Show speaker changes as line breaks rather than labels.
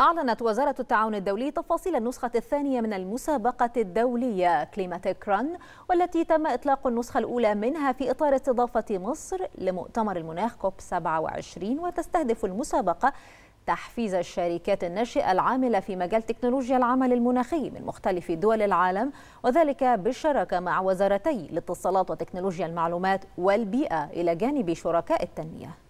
أعلنت وزارة التعاون الدولي تفاصيل النسخة الثانية من المسابقة الدولية كليماتيك رن والتي تم إطلاق النسخة الأولى منها في إطار استضافة مصر لمؤتمر المناخ كوب 27 وتستهدف المسابقة تحفيز الشركات الناشئة العاملة في مجال تكنولوجيا العمل المناخي من مختلف دول العالم وذلك بالشراكة مع وزارتي الاتصالات وتكنولوجيا المعلومات والبيئة إلى جانب شركاء التنمية